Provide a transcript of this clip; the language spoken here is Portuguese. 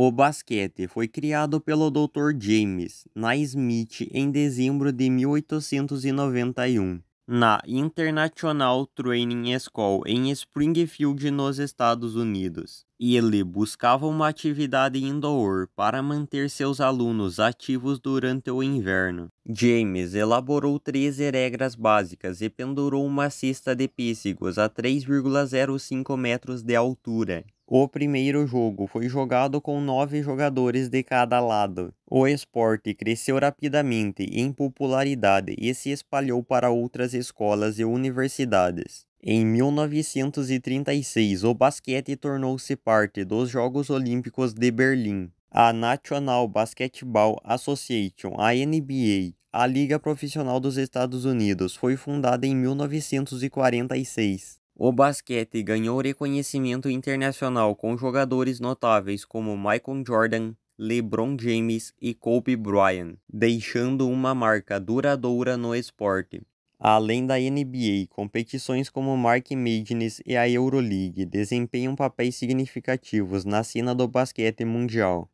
O basquete foi criado pelo Dr. James Naismith em dezembro de 1891, na International Training School em Springfield, nos Estados Unidos. Ele buscava uma atividade indoor para manter seus alunos ativos durante o inverno. James elaborou 13 regras básicas e pendurou uma cesta de pêssegos a 3,05 metros de altura, o primeiro jogo foi jogado com nove jogadores de cada lado. O esporte cresceu rapidamente em popularidade e se espalhou para outras escolas e universidades. Em 1936, o basquete tornou-se parte dos Jogos Olímpicos de Berlim. A National Basketball Association, a NBA, a Liga Profissional dos Estados Unidos, foi fundada em 1946. O basquete ganhou reconhecimento internacional com jogadores notáveis como Michael Jordan, LeBron James e Kobe Bryant, deixando uma marca duradoura no esporte. Além da NBA, competições como Mark Madness e a Euroleague desempenham papéis significativos na cena do basquete mundial.